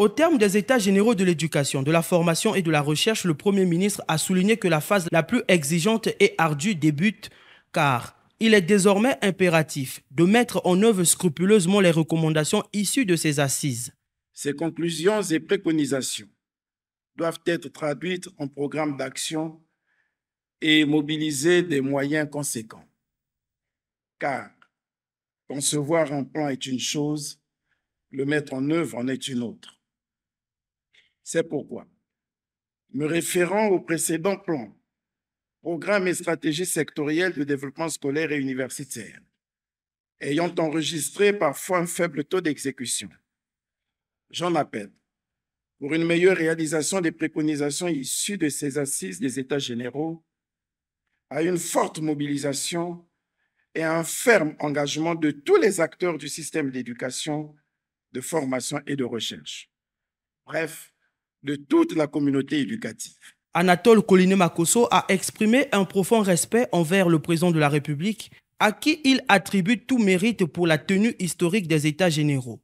Au terme des États généraux de l'éducation, de la formation et de la recherche, le Premier ministre a souligné que la phase la plus exigeante et ardue débute car il est désormais impératif de mettre en œuvre scrupuleusement les recommandations issues de ces assises. Ces conclusions et préconisations doivent être traduites en programmes d'action et mobiliser des moyens conséquents. Car concevoir un plan est une chose, le mettre en œuvre en est une autre. C'est pourquoi, me référant au précédent plan, Programmes et stratégies sectorielles de développement scolaire et universitaire, ayant enregistré parfois un faible taux d'exécution, j'en appelle pour une meilleure réalisation des préconisations issues de ces assises des États généraux, à une forte mobilisation et un ferme engagement de tous les acteurs du système d'éducation, de formation et de recherche. Bref, de toute la communauté éducative. Anatole Coliné Makoso a exprimé un profond respect envers le président de la République, à qui il attribue tout mérite pour la tenue historique des États généraux.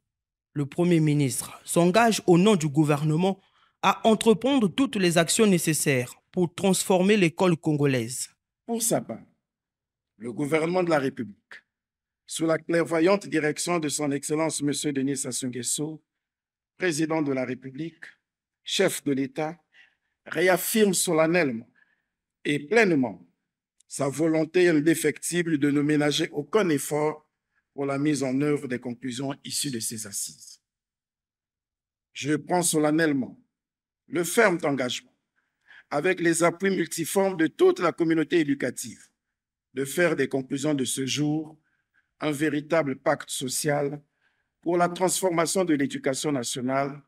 Le Premier ministre s'engage au nom du gouvernement à entreprendre toutes les actions nécessaires pour transformer l'école congolaise. Pour sa part, le gouvernement de la République, sous la clairvoyante direction de son Excellence M. Denis Sassou Nguesso, président de la République, chef de l'État réaffirme solennellement et pleinement sa volonté indéfectible de ne ménager aucun effort pour la mise en œuvre des conclusions issues de ces assises. Je prends solennellement le ferme engagement, avec les appuis multiformes de toute la communauté éducative, de faire des conclusions de ce jour un véritable pacte social pour la transformation de l'éducation nationale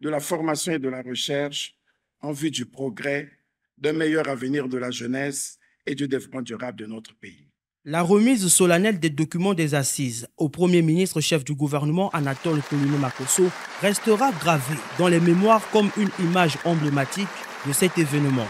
de la formation et de la recherche en vue du progrès, d'un meilleur avenir de la jeunesse et du développement durable de notre pays. La remise solennelle des documents des assises au Premier ministre chef du gouvernement Anatole Colonie Makosso restera gravée dans les mémoires comme une image emblématique de cet événement.